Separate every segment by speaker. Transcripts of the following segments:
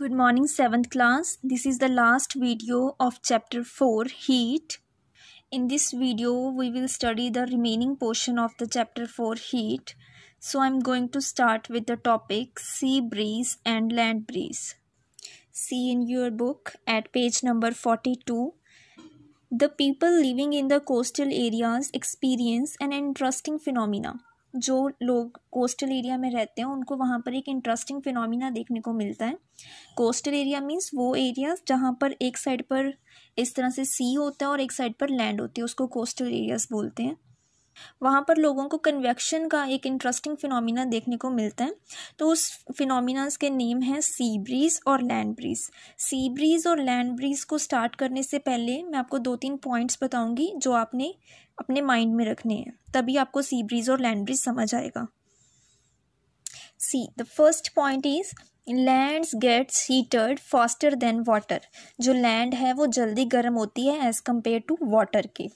Speaker 1: Good morning 7th class. This is the last video of chapter 4 heat. In this video we will study the remaining portion of the chapter 4 heat. So I'm going to start with the topic sea breeze and land breeze. See in your book at page number 42. The people living in the coastal areas experience an interesting phenomena जो लोग coastal area में रहते हैं उनको वहाँ पर एक interesting phenomena देखने को मिलता है कोस्टल एरिया मीन्स वो एरिया जहाँ पर एक साइड पर इस तरह से सी होता है और एक साइड पर लैंड होती है उसको कोस्टल एरियाज़ बोलते हैं वहाँ पर लोगों को कन्वेक्शन का एक इंटरेस्टिंग फिनोमिना देखने को मिलता है तो उस फिनोमिनाज के नेम हैं सी ब्रीज और लैंड ब्रीज सी ब्रीज और लैंड ब्रीज को स्टार्ट करने से पहले मैं आपको दो तीन पॉइंट्स बताऊँगी जो आपने अपने माइंड में रखने हैं तभी आपको सी ब्रीज और लैंड ब्रीज समझ आएगा see the first point is land gets हीटर्ड फास्टर देन वाटर जो लैंड है वो जल्दी गर्म होती है एज़ कम्पेयर टू वाटर के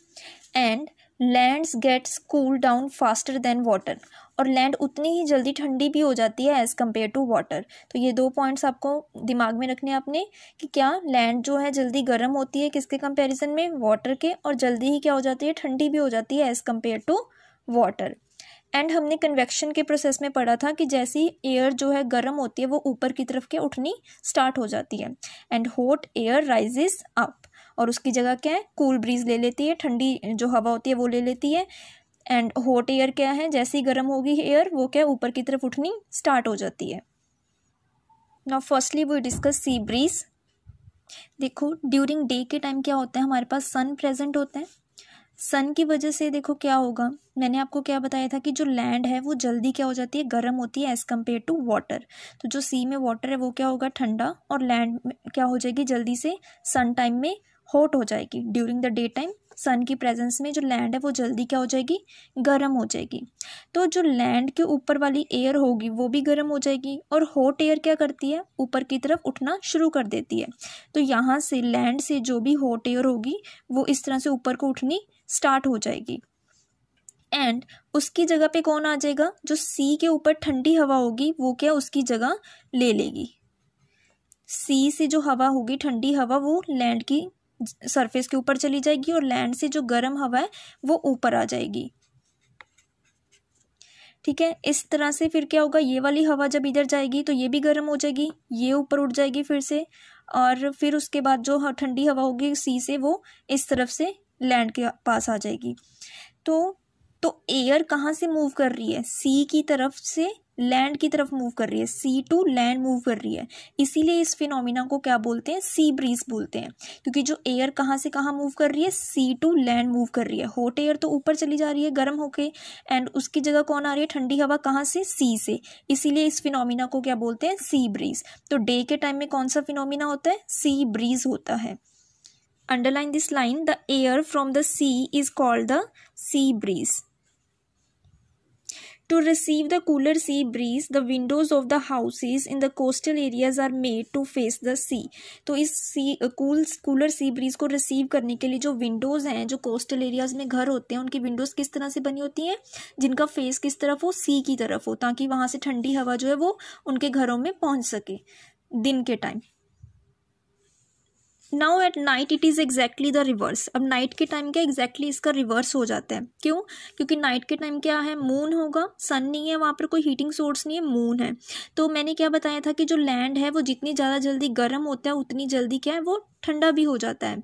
Speaker 1: and lands gets cool down faster than water और लैंड उतनी ही जल्दी ठंडी भी हो जाती है एज़ कम्पेयर टू वाटर तो ये दो पॉइंट्स आपको दिमाग में रखने आपने कि क्या लैंड जो है जल्दी गर्म होती है किसके कंपेरिजन में वाटर के और जल्दी ही क्या हो जाती है ठंडी भी हो जाती है as compare to water and हमने कन्वेक्शन के प्रोसेस में पढ़ा था कि जैसी एयर जो है गर्म होती है वो ऊपर की तरफ के उठनी स्टार्ट हो जाती है and hot air rises up और उसकी जगह क्या है कूल ब्रीज़ ले लेती है ठंडी जो हवा होती है वो ले लेती है एंड हॉट एयर क्या है जैसे ही गर्म होगी एयर वो क्या ऊपर की तरफ उठनी स्टार्ट हो जाती है now firstly we discuss sea breeze देखो ड्यूरिंग डे के टाइम क्या होता है हमारे पास सन प्रेजेंट होता है सन की वजह से देखो क्या होगा मैंने आपको क्या बताया था कि जो लैंड है वो जल्दी क्या हो जाती है गर्म होती है एज़ कम्पेयर टू वाटर तो जो सी में वाटर है वो क्या होगा ठंडा और लैंड क्या हो जाएगी जल्दी से सन टाइम में हॉट हो जाएगी during the day time sun की प्रेजेंस में जो लैंड है वो जल्दी क्या हो जाएगी गर्म हो जाएगी तो जो लैंड के ऊपर वाली एयर होगी वो भी गर्म हो जाएगी और हॉट एयर क्या करती है ऊपर की तरफ उठना शुरू कर देती है तो यहाँ से लैंड से जो भी हॉट एयर होगी वो इस तरह से ऊपर को उठनी स्टार्ट हो जाएगी एंड उसकी जगह पे कौन आ जाएगा जो सी के ऊपर ठंडी हवा होगी वो क्या उसकी जगह ले लेगी सी से जो हवा होगी ठंडी हवा वो लैंड की सरफेस के ऊपर चली जाएगी और लैंड से जो गर्म हवा है वो ऊपर आ जाएगी ठीक है इस तरह से फिर क्या होगा ये वाली हवा जब इधर जाएगी तो ये भी गर्म हो जाएगी ये ऊपर उठ जाएगी फिर से और फिर उसके बाद जो ठंडी हवा होगी सी से वो इस तरफ से लैंड के पास आ जाएगी तो तो एयर कहाँ से मूव कर रही है सी की तरफ से लैंड की तरफ मूव कर रही है सी टू लैंड मूव कर रही है इसीलिए इस फिनोमिना को क्या बोलते हैं सी ब्रीज बोलते हैं क्योंकि जो एयर कहाँ से कहाँ मूव कर रही है सी टू लैंड मूव कर रही है हॉट एयर तो ऊपर चली जा रही है गर्म होके एंड उसकी जगह कौन आ रही है ठंडी हवा कहाँ से सी से इसीलिए इस फिनोमिना को क्या बोलते हैं सी ब्रीज तो डे के टाइम में कौन सा फिनोमिना होता है सी ब्रीज होता है underline this line the air from the sea is called the sea breeze To receive the cooler sea breeze, the windows of the houses in the coastal areas are made to face the sea. तो इस sea cool cooler sea breeze को receive करने के लिए जो Windows हैं जो coastal areas में घर होते हैं उनकी विंडोज़ किस तरह से बनी होती हैं जिनका फेस किस तरफ हो सी की तरफ हो ताकि वहाँ से ठंडी हवा जो है वो उनके घरों में पहुँच सके दिन के time now at night it is exactly the reverse अब नाइट के टाइम क्या एग्जैक्टली इसका रिवर्स हो जाता है क्यों क्योंकि नाइट के टाइम क्या है मून होगा सन नहीं है वहाँ पर कोई हीटिंग सोर्स नहीं है मून है तो मैंने क्या बताया था कि जो लैंड है वो जितनी ज़्यादा जल्दी गर्म होता है उतनी जल्दी क्या है वो ठंडा भी हो जाता है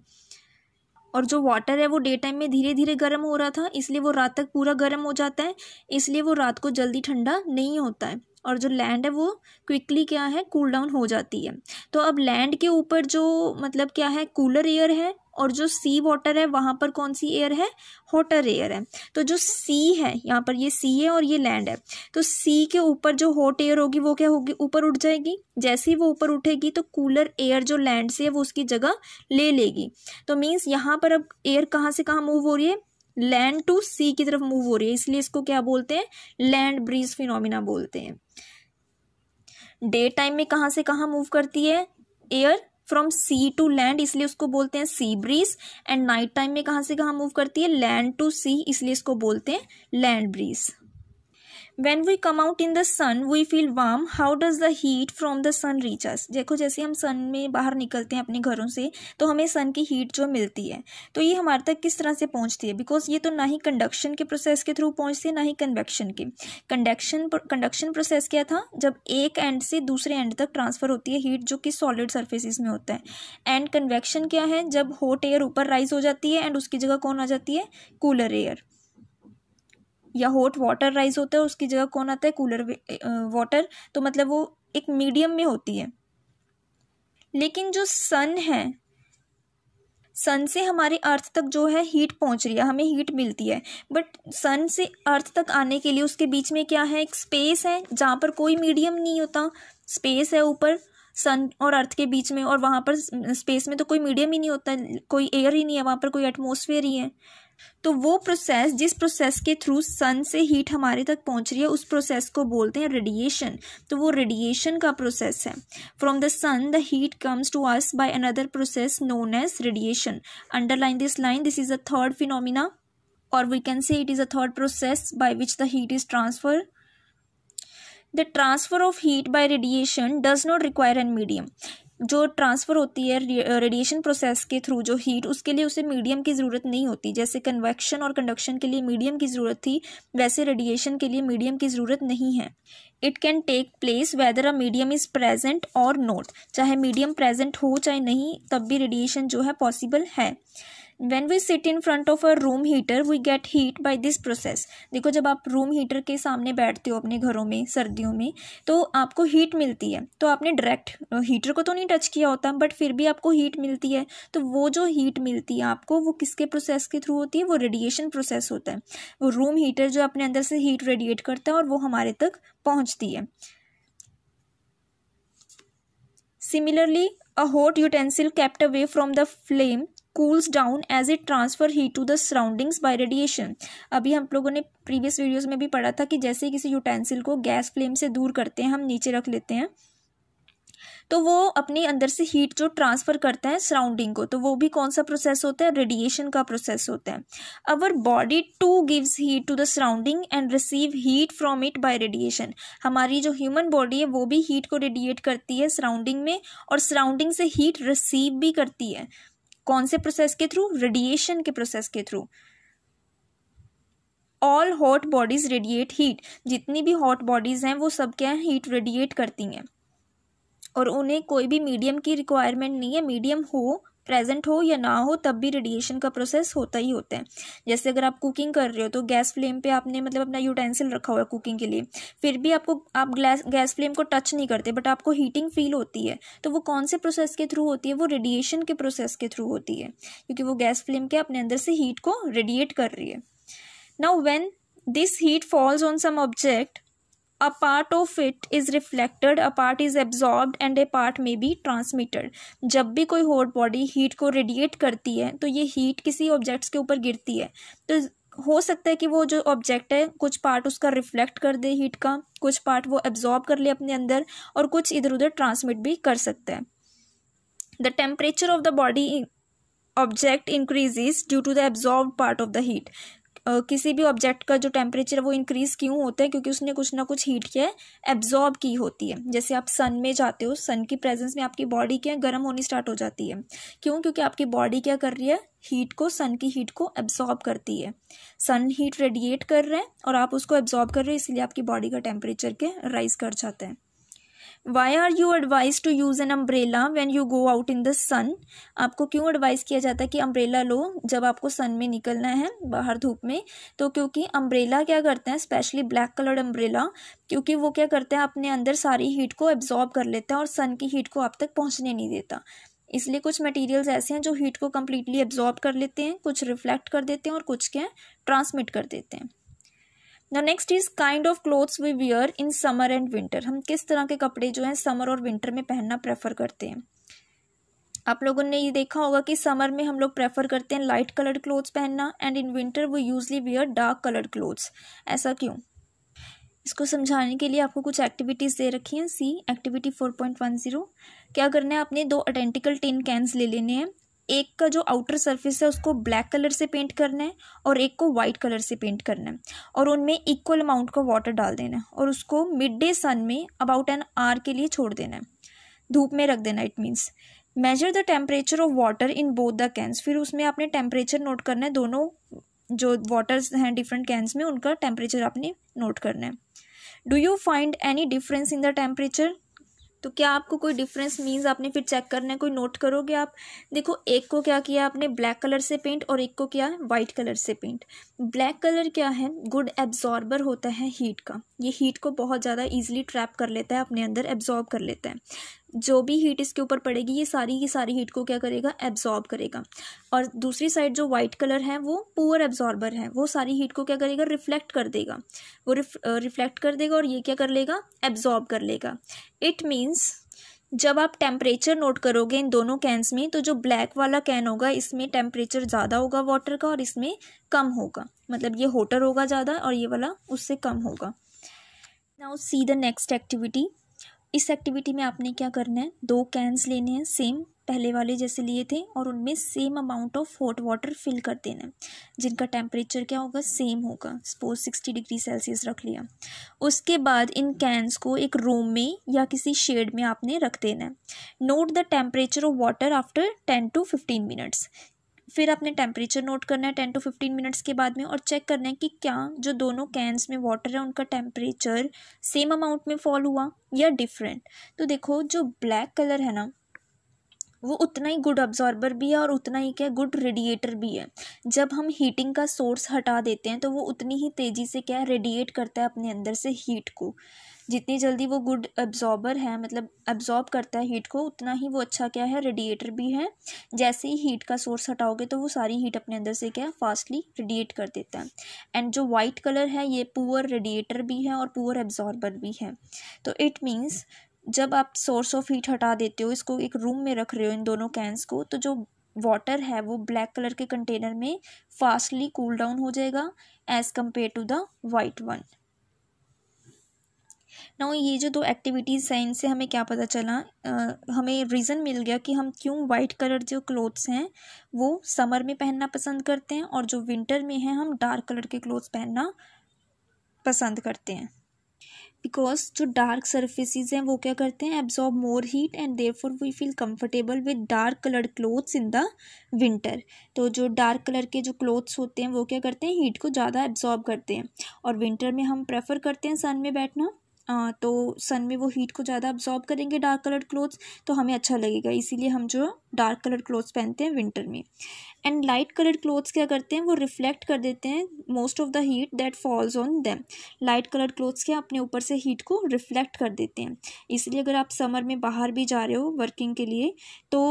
Speaker 1: और जो वाटर है वो डे टाइम में धीरे धीरे गर्म हो रहा था इसलिए वो रात तक पूरा गर्म हो जाता है इसलिए वो रात को जल्दी ठंडा नहीं होता है और जो लैंड है वो क्विकली क्या है कूल डाउन हो जाती है तो अब लैंड के ऊपर जो मतलब क्या है कूलर एयर है और जो सी वाटर है वहाँ पर कौन सी एयर है हॉटर एयर है तो जो सी है यहाँ पर ये सी है और ये लैंड है तो सी के ऊपर जो हॉट एयर होगी वो क्या होगी ऊपर उठ जाएगी जैसे ही वो ऊपर उठेगी तो कूलर एयर जो लैंड से है वो उसकी जगह ले लेगी तो मीन्स यहाँ पर अब एयर कहाँ से कहाँ मूव हो रही है लैंड टू सी की तरफ मूव हो रही है इसलिए इसको क्या बोलते हैं लैंड ब्रीज फिनोमिना बोलते हैं डे टाइम में कहाँ से कहाँ मूव करती है air from sea to land इसलिए उसको बोलते हैं sea breeze and night time में कहाँ से कहाँ मूव करती है लैंड टू सी इसलिए इसको बोलते हैं land breeze When we come out in the sun, we feel warm. How does the heat from the sun reach us? देखो जैसे हम सन में बाहर निकलते हैं अपने घरों से तो हमें सन की हीट जो मिलती है तो ये हमारे तक किस तरह से पहुँचती है बिकॉज ये तो ना ही कंडक्शन के प्रोसेस के थ्रू पहुँचती है ना ही कन्वेक्शन के कंडक्शन कंडक्शन प्रोसेस क्या था जब एक एंड से दूसरे एंड तक ट्रांसफ़र होती है हीट जो कि सॉलिड सर्फेसिस में होता है एंड कन्वेक्शन क्या है जब हॉट एयर ऊपर राइज हो जाती है एंड उसकी जगह कौन आ जाती है कूलर एयर या हॉट वाटर राइस होता है उसकी जगह कौन आता है कूलर वाटर तो मतलब वो एक मीडियम में होती है लेकिन जो सन है सन से हमारे अर्थ तक जो है हीट पहुंच रही है हमें हीट मिलती है बट सन से अर्थ तक आने के लिए उसके बीच में क्या है एक स्पेस है जहाँ पर कोई मीडियम नहीं होता स्पेस है ऊपर सन और अर्थ के बीच में और वहाँ पर स्पेस में तो कोई मीडियम ही नहीं होता कोई एयर ही नहीं है वहाँ पर कोई एटमोसफेयर ही है तो वो प्रोसेस जिस प्रोसेस के थ्रू सन से हीट हमारे तक पहुंच रही है उस प्रोसेस को बोलते हैं रेडिएशन तो वो रेडिएशन का प्रोसेस है from the sun the heat comes to us by another process known as radiation underline this line this is a third phenomena और we can say it is a third process by which the heat is transfer the transfer of heat by radiation does not require an medium जो transfer होती है radiation process के through जो heat उसके लिए उसे medium की ज़रूरत नहीं होती जैसे कन्वेक्शन और कंडक्शन के लिए मीडियम की ज़रूरत थी वैसे रेडिएशन के लिए मीडियम की ज़रूरत नहीं है it can take place whether a medium is present और नॉट चाहे मीडियम प्रेजेंट हो चाहे नहीं तब भी रेडिएशन जो है पॉसिबल है when we sit in front of a room heater we get heat by this process देखो जब आप room heater के सामने बैठते हो अपने घरों में सर्दियों में तो आपको heat मिलती है तो आपने direct heater को तो नहीं touch किया होता but फिर भी आपको heat मिलती है तो वो जो heat मिलती है आपको वो किसके process के through होती है वो radiation process होता है वो room heater जो अपने अंदर से heat radiate करता है और वो हमारे तक पहुँचती है Similarly, a hot utensil kept away from the flame cools down as it transfer heat to the surroundings by radiation अभी हम लोगों ने प्रीवियस वीडियोस में भी पढ़ा था कि जैसे ही किसी यूटेंसिल को गैस फ्लेम से दूर करते हैं हम नीचे रख लेते हैं तो वो अपने अंदर से हीट जो ट्रांसफ़र करता है सराउंडिंग को तो वो भी कौन सा प्रोसेस होता है रेडिएशन का प्रोसेस होता है our body too gives heat to the surrounding and receive heat from it by radiation हमारी जो ह्यूमन बॉडी है वो भी हीट को रेडिएट करती है सराउंडिंग में और सराउंडिंग से हीट रिसीव भी करती है कौन से प्रोसेस के थ्रू रेडिएशन के प्रोसेस के through all hot bodies radiate heat जितनी भी हॉट बॉडीज़ हैं वो सब क्या है हीट रेडिएट करती हैं और उन्हें कोई भी मीडियम की रिक्वायरमेंट नहीं है मीडियम हो प्रेजेंट हो या ना हो तब भी रेडिएशन का प्रोसेस होता ही होता है जैसे अगर आप कुकिंग कर रहे हो तो गैस फ्लेम पे आपने मतलब अपना यूटेंसिल रखा हुआ है कुकिंग के लिए फिर भी आपको आप गैस गैस फ्लेम को टच नहीं करते बट आपको हीटिंग फील होती है तो वो कौन से प्रोसेस के थ्रू होती है वो रेडिएशन के प्रोसेस के थ्रू होती है क्योंकि वो गैस फ्लेम के अपने अंदर से हीट को रेडिएट कर रही है now when this heat falls on some object a part of it is reflected a part is absorbed and a part may be transmitted जब भी कोई होट बॉडी हीट को रेडिएट करती है तो ये हीट किसी ऑब्जेक्ट्स के ऊपर गिरती है तो हो सकता है कि वो जो ऑब्जेक्ट है कुछ पार्ट उसका रिफ्लेक्ट कर दे हीट का कुछ पार्ट वो एब्जॉर्ब कर ले अपने अंदर और कुछ इधर उधर ट्रांसमिट भी कर सकता है the temperature of the body object increases due to the absorb part of the heat किसी भी ऑब्जेक्ट का जो टेम्परेचर है वो इंक्रीज़ क्यों होता है क्योंकि उसने कुछ ना कुछ हीट किया है एब्जॉर्ब की होती है जैसे आप सन में जाते हो सन की प्रेजेंस में आपकी बॉडी क्या गर्म होनी स्टार्ट हो जाती है क्यों क्योंकि आपकी बॉडी क्या कर रही है हीट को सन की हीट को एब्जॉर्ब करती है सन हीट रेडिएट कर रहे हैं और आप उसको एब्जॉर्ब कर रहे हैं इसलिए आपकी बॉडी का टेम्परेचर के राइज कर जाते हैं why are you advise to use an umbrella when you go out in the sun आपको क्यों एडवाइज किया जाता है कि अम्ब्रेला लो जब आपको सन में निकलना है बाहर धूप में तो क्योंकि अम्ब्रेला क्या करते हैं स्पेशली ब्लैक कलर्ड अम्ब्रेला क्योंकि वो क्या करते हैं अपने अंदर सारी हीट को एब्जॉर्ब कर लेता है और सन की हीट को आप तक पहुँचने नहीं देता इसलिए कुछ मटेरियल्स ऐसे हैं जो हीट को कम्प्लीटली एब्जॉर्ब कर लेते हैं कुछ रिफ्लेक्ट कर देते हैं और कुछ क्या ट्रांसमिट कर देते हैं ना next is kind of clothes we wear in summer and winter हम किस तरह के कपड़े जो हैं समर और विंटर में पहनना प्रेफर करते हैं आप लोगों ने ये देखा होगा कि समर में हम लोग प्रेफर करते हैं लाइट कलर्ड क्लोथ्स पहनना and in winter we usually wear dark coloured clothes ऐसा क्यों इसको समझाने के लिए आपको कुछ एक्टिविटीज़ दे रखी हैं see activity four point one zero क्या करना है आपने दो आइडेंटिकल टिन कैंस ले लेने हैं एक का जो आउटर सरफेस है उसको ब्लैक कलर से पेंट करना है और एक को वाइट कलर से पेंट करना है और उनमें इक्वल अमाउंट का वाटर डाल देना है और उसको मिड डे सन में अबाउट एन आवर के लिए छोड़ देना है धूप में रख देना it means measure the temperature of water in both the cans फिर उसमें आपने टेम्परेचर नोट करना है दोनों जो वाटर्स हैं डिफरेंट कैंस में उनका टेम्परेचर आपने नोट करना है do you find any difference in the temperature तो क्या आपको कोई डिफरेंस मीन्स आपने फिर चेक करना है कोई नोट करोगे आप देखो एक को क्या किया आपने ब्लैक कलर से पेंट और एक को किया व्हाइट कलर से पेंट ब्लैक कलर क्या है गुड एब्जॉर्बर होता है हीट का ये हीट को बहुत ज़्यादा ईजिली ट्रैप कर लेता है अपने अंदर एब्जॉर्ब कर लेता है जो भी हीट इसके ऊपर पड़ेगी ये सारी की सारी हीट को क्या करेगा एब्जॉर्ब करेगा और दूसरी साइड जो वाइट कलर है वो पुअर एब्जॉर्बर है वो सारी हीट को क्या करेगा रिफ्लेक्ट कर देगा वो रिफ्लेक्ट कर देगा और ये क्या कर लेगा एब्जॉर्ब कर लेगा इट मीन्स जब आप टेम्परेचर नोट करोगे इन दोनों कैंस में तो जो ब्लैक वाला कैन होगा इसमें टेम्परेचर ज़्यादा होगा वाटर का और इसमें कम होगा मतलब ये होटर होगा ज़्यादा और ये वाला उससे कम होगा now see the next activity इस एक्टिविटी में आपने क्या करना है दो कैंस लेने हैं सेम पहले वाले जैसे लिए थे और उनमें same amount of hot water fill कर देना है जिनका टेम्परेचर क्या होगा सेम होगा सपोज सिक्सटी डिग्री सेल्सियस रख लिया उसके बाद इन कैंस को एक रूम में या किसी शेड में आपने रख देना है note the temperature of water after ten to fifteen minutes फिर आपने टेम्परेचर नोट करना है टेन टू फिफ्टीन मिनट्स के बाद में और चेक करना है कि क्या जो दोनों कैंस में वाटर है उनका टेम्परेचर सेम अमाउंट में फॉल हुआ या डिफरेंट तो देखो जो ब्लैक कलर है ना वो उतना ही गुड ऑब्ज़ॉर्बर भी है और उतना ही क्या गुड रेडिएटर भी है जब हम हीटिंग का सोर्स हटा देते हैं तो वो उतनी ही तेज़ी से क्या रेडिएट करता है अपने अंदर से हीट को जितनी जल्दी वो गुड एब्जॉर्बर है मतलब एब्जॉर्ब करता है हीट को उतना ही वो अच्छा क्या है रेडिएटर भी है जैसे ही हीट का सोर्स हटाओगे तो वो सारी हीट अपने अंदर से क्या फास्टली रेडिएट कर देता है एंड जो वाइट कलर है ये पुअर रेडिएटर भी है और पुअर एब्जॉर्बर भी है तो इट मीन्स जब आप सोर्स ऑफ हीट हटा देते हो इसको एक रूम में रख रहे हो इन दोनों कैंस को तो जो वाटर है वो ब्लैक कलर के कंटेनर में फास्टली कूल डाउन हो जाएगा as compare to the white one ना ये जो दो एक्टिविटीज़ हैं इनसे हमें क्या पता चला आ, हमें रीज़न मिल गया कि हम क्यों वाइट कलर जो क्लोथ्स हैं वो समर में पहनना पसंद करते हैं और जो विंटर में हैं हम डार्क कलर के क्लोथ्स पहनना पसंद करते हैं बिकॉज जो डार्क सर्फेसिज हैं वो क्या करते हैं absorb more heat and therefore we feel comfortable with dark coloured clothes in the winter तो जो डार्क कलर के जो क्लोथ्स होते हैं वो क्या करते हैं हीट को ज़्यादा एब्जॉर्ब करते हैं और विंटर में हम प्रेफर करते हैं सन में बैठना तो सन में वो हीट को ज़्यादा अब्जॉर्ब करेंगे डार्क कलर्ड क्लोथ्स तो हमें अच्छा लगेगा इसीलिए हम जो डार्क कलर्ड क्लोथ्स पहनते हैं विंटर में एंड लाइट कलर्ड क्लोथ्स क्या करते हैं वो रिफ्लेक्ट कर देते हैं most of the heat that falls on them light coloured clothes क्या अपने ऊपर से हीट को रिफ्लेक्ट कर देते हैं इसलिए अगर आप समर में बाहर भी जा रहे हो वर्किंग के लिए तो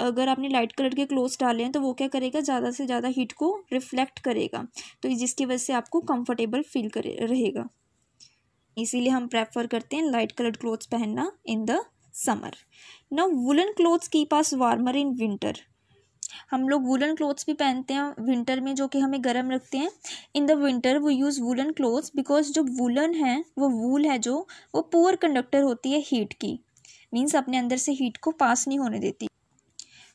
Speaker 1: अगर आपने लाइट कलर के क्लोथ्स डाले हैं तो वो क्या करेगा ज़्यादा से ज़्यादा हीट को रिफ्लेक्ट करेगा तो जिसकी वजह से आपको कंफर्टेबल फील करे रहेगा इसीलिए हम प्रेफर करते हैं लाइट कलर्ड क्लोथ्स पहनना इन द समर ना वुलन क्लोथ्स की पास वार्मर इन विंटर हम लोग वुलन क्लोथ्स भी पहनते हैं विंटर में जो कि हमें गर्म रखते हैं इन द विंटर वो यूज़ वुलन क्लोथ्स बिकॉज जो वुलन है वो वूल है जो वो पुअर कंडक्टर होती है हीट की मीन्स अपने अंदर से हीट को पास नहीं होने देती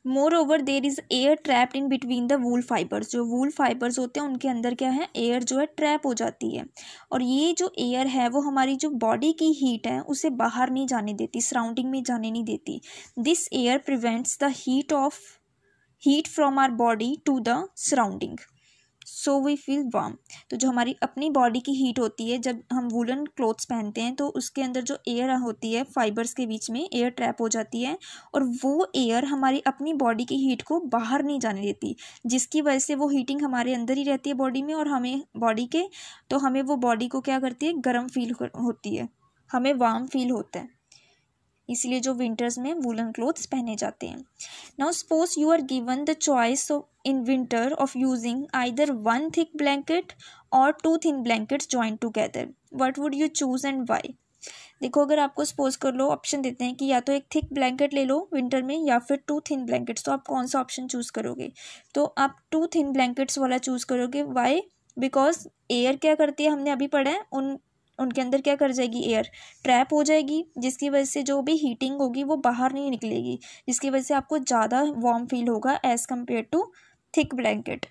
Speaker 1: moreover there is air trapped in between the wool fibres जो वूल फाइबर्स होते हैं उनके अंदर क्या है एयर जो है ट्रैप हो जाती है और ये जो एयर है वो हमारी जो बॉडी की हीट है उसे बाहर नहीं जाने देती सराउंडिंग में जाने नहीं देती this air prevents the heat of heat from our body to the surrounding so we feel warm तो जो हमारी अपनी बॉडी की हीट होती है जब हम वुलन क्लोथ्स पहनते हैं तो उसके अंदर जो एयर होती है फाइबर्स के बीच में एयर ट्रैप हो जाती है और वो एयर हमारी अपनी बॉडी की हीट को बाहर नहीं जाने देती जिसकी वजह से वो हीटिंग हमारे अंदर ही रहती है बॉडी में और हमें बॉडी के तो हमें वो बॉडी को क्या करती है गर्म फील होती है हमें वार्म फील होता है इसलिए जो विंटर्स में वूलन क्लोथ्स पहने जाते हैं now suppose you are given the choice in winter of using either one thick blanket और two thin blankets join together what would you choose and why देखो अगर आपको सपोज कर लो ऑप्शन देते हैं कि या तो एक थिक ब्लैंकेट ले लो विंटर में या फिर टू थिन ब्लैंकेट्स तो आप कौन सा ऑप्शन चूज़ करोगे तो आप टू थिन ब्लैंकेट्स वाला चूज़ करोगे वाई बिकॉज एयर क्या करती है हमने अभी पढ़ा है उन उनके अंदर क्या कर जाएगी एयर ट्रैप हो जाएगी जिसकी वजह से जो भी हीटिंग होगी वो बाहर नहीं निकलेगी जिसकी वजह से आपको ज़्यादा वार्म फील होगा as compare to thick blanket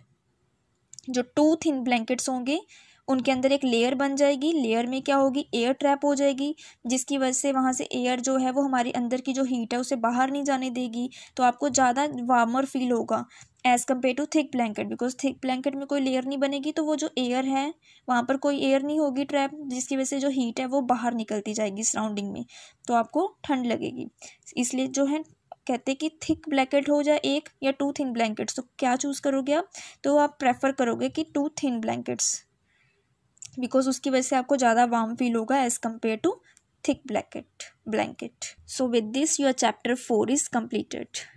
Speaker 1: जो टू थिन ब्लैंकेट्स होंगे उनके अंदर एक लेयर बन जाएगी लेयर में क्या होगी एयर ट्रैप हो जाएगी जिसकी वजह से वहाँ से एयर जो है वो हमारे अंदर की जो हीट है उसे बाहर नहीं जाने देगी तो आपको ज़्यादा वार्मर फील होगा as compare to thick blanket because thick blanket में कोई लेयर नहीं बनेगी तो वो जो एयर है वहाँ पर कोई एयर नहीं होगी ट्रैप जिसकी वजह से जो हीट है वो बाहर निकलती जाएगी सराउंडिंग में तो आपको ठंड लगेगी इसलिए जो है कहते हैं कि थिक ब्लैंकेट हो जाए एक या टू थिन ब्लैंकेट्स तो क्या चूज़ करोगे आप तो आप प्रेफर करोगे कि टू थिन ब्लैंकेट्स बिकॉज उसकी वजह से आपको ज़्यादा वार्म फील होगा as compare to thick blanket blanket so with this your chapter four is completed